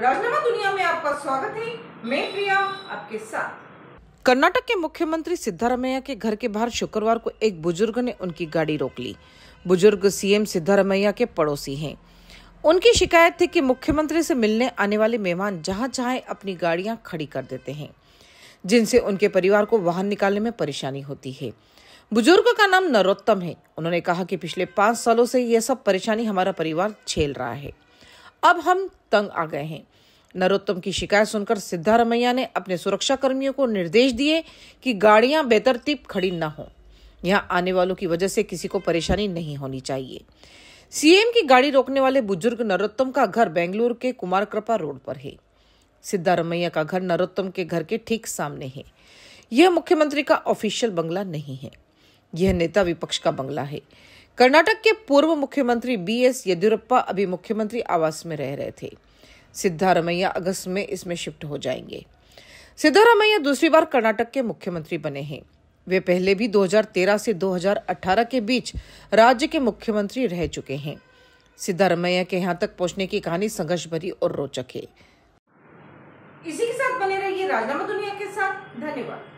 राजनामा दुनिया में आपका स्वागत है मैं प्रिया आपके साथ कर्नाटक के मुख्यमंत्री सिद्धारमैया के घर के बाहर शुक्रवार को एक बुजुर्ग ने उनकी गाड़ी रोक ली बुजुर्ग सीएम सिद्धारमैया के पड़ोसी हैं उनकी शिकायत थी कि मुख्यमंत्री से मिलने आने वाले मेहमान जहां चाहे अपनी गाड़ियां खड़ी कर देते हैं जिनसे उनके परिवार को वाहन निकालने में परेशानी होती है बुजुर्ग का नाम नरोत्तम है उन्होंने कहा कि पिछले पांच सालों से यह सब परेशानी हमारा परिवार झेल रहा है अब हम तंग आ गए हैं नरोत्तम की शिकायत सुनकर सिद्धारमैया ने अपने सुरक्षा कर्मियों को निर्देश दिए कि गाड़ियां बेतरतीब खड़ी न हों यहाँ आने वालों की वजह से किसी को परेशानी नहीं होनी चाहिए सीएम की गाड़ी रोकने वाले बुजुर्ग नरोत्तम का घर बेंगलुरु के कुमार कृपा रोड पर है सिद्धारमैया का घर नरोत्तम के घर के ठीक सामने है यह मुख्यमंत्री का ऑफिशियल बंगला नहीं है यह नेता विपक्ष का बंगला है कर्नाटक के पूर्व मुख्यमंत्री बी एस येदियुरप्पा अभी मुख्यमंत्री आवास में रह रहे थे सिद्धारमैया अगस्त में इसमें शिफ्ट हो जाएंगे सिद्धारमैया दूसरी बार कर्नाटक के मुख्यमंत्री बने हैं वे पहले भी 2013 से 2018 के बीच राज्य के मुख्यमंत्री रह चुके हैं सिद्धारमैया के यहाँ तक पहुँचने की कहानी संघर्ष भरी और रोचक है इसी के साथ बने रहिए राजनामा दुनिया के साथ धन्यवाद